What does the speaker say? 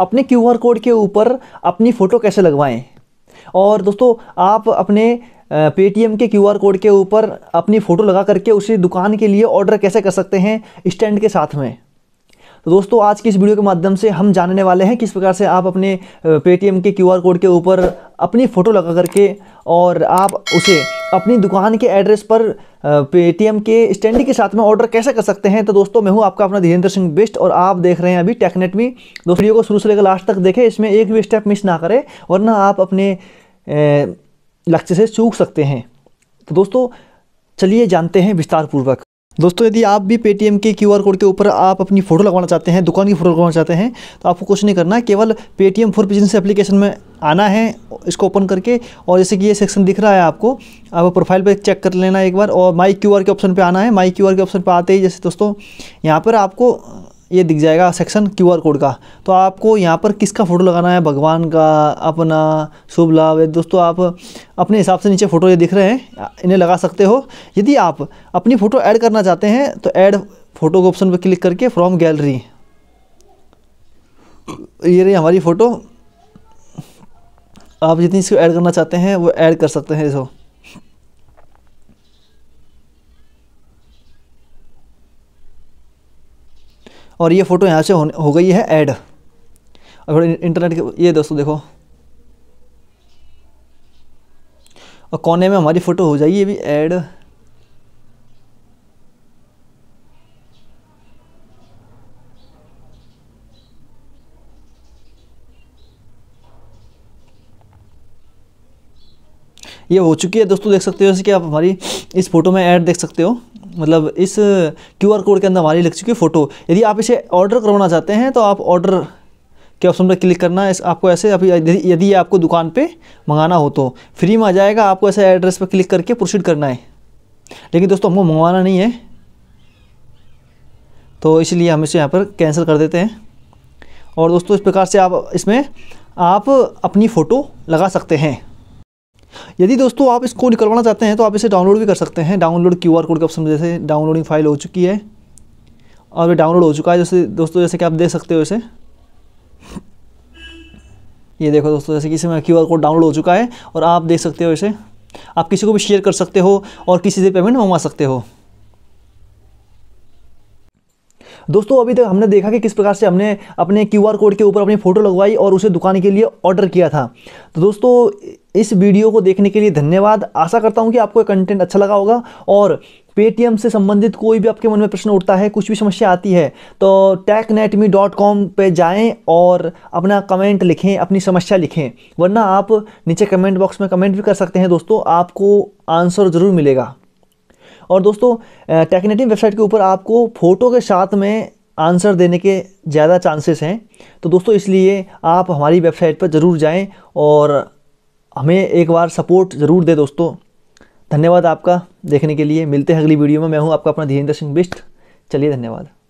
अपने Q code के ऊपर अपनी फ़ोटो कैसे लगवाएँ और दोस्तों आप अपने पेटीएम के क्यूआर कोड के ऊपर अपनी फ़ोटो लगा करके उसे दुकान के लिए ऑर्डर कैसे कर सकते हैं स्टैंड के साथ में तो दोस्तों आज की इस वीडियो के माध्यम से हम जानने वाले हैं किस प्रकार से आप अपने पेटीएम के क्यूआर कोड के ऊपर अपनी फ़ोटो लगा करके और आप उसे अपनी दुकान के एड्रेस पर पेटीएम के स्टैंड के साथ में ऑर्डर कैसे कर सकते हैं तो दोस्तों मैं हूं आपका अपना धीरेन्द्र सिंह बिस्ट और आप देख रहे हैं अभी टेकनेट में दोस्तों वीडियो को शुरू से लेकर लास्ट तक देखें इसमें एक भी स्टेप मिस ना करें वरना आप अपने लक्ष्य से चूक सकते हैं तो दोस्तों चलिए जानते हैं विस्तारपूर्वक दोस्तों यदि आप भी पेटीएम के क्यूआर कोड के ऊपर आप अपनी फ़ोटो लगवाना चाहते हैं दुकान की फ़ोटो लगवाना चाहते हैं तो आपको कुछ नहीं करना केवल पेटीएम फॉर बिजनेस एप्लीकेशन में आना है इसको ओपन करके और जैसे कि ये सेक्शन दिख रहा है आपको आप प्रोफाइल पे चेक कर लेना एक बार और माई क्यू के ऑप्शन पर आना है माई क्यू के ऑप्शन पर आते ही जैसे दोस्तों यहाँ पर आपको ये दिख जाएगा सेक्शन क्यू कोड का तो आपको यहाँ पर किसका फ़ोटो लगाना है भगवान का अपना शुभ लाभ दोस्तों आप अपने हिसाब से नीचे फ़ोटो ये दिख रहे हैं इन्हें लगा सकते हो यदि आप अपनी फ़ोटो ऐड करना चाहते हैं तो ऐड फ़ोटो के ऑप्शन पर क्लिक करके फ्रॉम गैलरी ये रही हमारी फ़ोटो आप जितनी इसको ऐड करना चाहते हैं वो ऐड कर सकते हैं इसको और ये फ़ोटो यहाँ से हो, हो गई है ऐड और इंटरनेट के ये दोस्तों देखो और कोने में हमारी फ़ोटो हो जाएगी ये भी ऐड ये हो चुकी है दोस्तों देख सकते हो जैसे कि आप हमारी इस फोटो में ऐड देख सकते हो मतलब इस क्यूआर कोड के अंदर हमारी लग चुकी है फ़ोटो यदि आप इसे ऑर्डर करवाना चाहते हैं तो आप ऑर्डर के ऑप्शन पर क्लिक करना है आपको ऐसे अभी यदि आपको दुकान पे मंगाना हो तो फ्री में आ जाएगा आपको ऐसे एड्रेस पर क्लिक करके प्रोसीड करना है लेकिन दोस्तों हमको मंगवाना नहीं है तो इसलिए हम इसे यहाँ पर कैंसिल कर देते हैं और दोस्तों इस प्रकार से आप इसमें आप अपनी फ़ोटो लगा सकते हैं यदि दोस्तों आप इसको निकलवाना चाहते हैं तो आप इसे डाउनलोड भी कर सकते हैं डाउनलोड क्यू आर कोड का ऑप्शन जैसे डाउनलोडिंग फाइल हो चुकी है और ये डाउनलोड हो चुका है जैसे दोस्तों जैसे कि आप देख सकते हो इसे ये देखो दोस्तों जैसे कि इसमें क्यू आर कोड डाउनलोड हो चुका है और आप देख सकते हो इसे आप किसी को भी शेयर कर सकते हो और किसी से पेमेंट मंगवा सकते हो दोस्तों अभी तक हमने देखा कि किस प्रकार से हमने अपने क्यूआर कोड के ऊपर अपनी फ़ोटो लगवाई और उसे दुकान के लिए ऑर्डर किया था तो दोस्तों इस वीडियो को देखने के लिए धन्यवाद आशा करता हूँ कि आपको कंटेंट अच्छा लगा होगा और पेटीएम से संबंधित कोई भी आपके मन में प्रश्न उठता है कुछ भी समस्या आती है तो टैकनेटमी डॉट कॉम पर जाएँ और अपना कमेंट लिखें अपनी समस्या लिखें वरना आप नीचे कमेंट बॉक्स में कमेंट भी कर सकते हैं दोस्तों आपको आंसर ज़रूर मिलेगा और दोस्तों टेक्नेटिव वेबसाइट के ऊपर आपको फ़ोटो के साथ में आंसर देने के ज़्यादा चांसेस हैं तो दोस्तों इसलिए आप हमारी वेबसाइट पर ज़रूर जाएं और हमें एक बार सपोर्ट ज़रूर दे दोस्तों धन्यवाद आपका देखने के लिए मिलते हैं अगली वीडियो में मैं हूँ आपका अपना धीरेन्द्र सिंह बिस्ट चलिए धन्यवाद